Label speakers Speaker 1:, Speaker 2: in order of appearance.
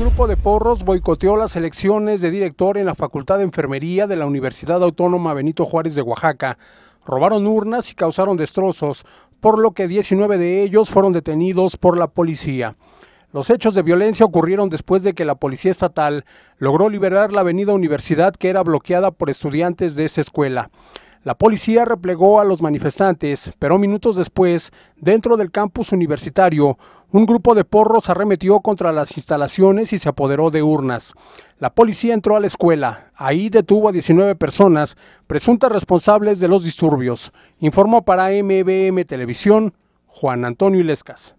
Speaker 1: grupo de porros boicoteó las elecciones de director en la Facultad de Enfermería de la Universidad Autónoma Benito Juárez de Oaxaca. Robaron urnas y causaron destrozos, por lo que 19 de ellos fueron detenidos por la policía. Los hechos de violencia ocurrieron después de que la policía estatal logró liberar la avenida Universidad que era bloqueada por estudiantes de esa escuela. La policía replegó a los manifestantes, pero minutos después, dentro del campus universitario, un grupo de porros arremetió contra las instalaciones y se apoderó de urnas. La policía entró a la escuela. Ahí detuvo a 19 personas, presuntas responsables de los disturbios. Informó para MBM Televisión Juan Antonio Ilescas.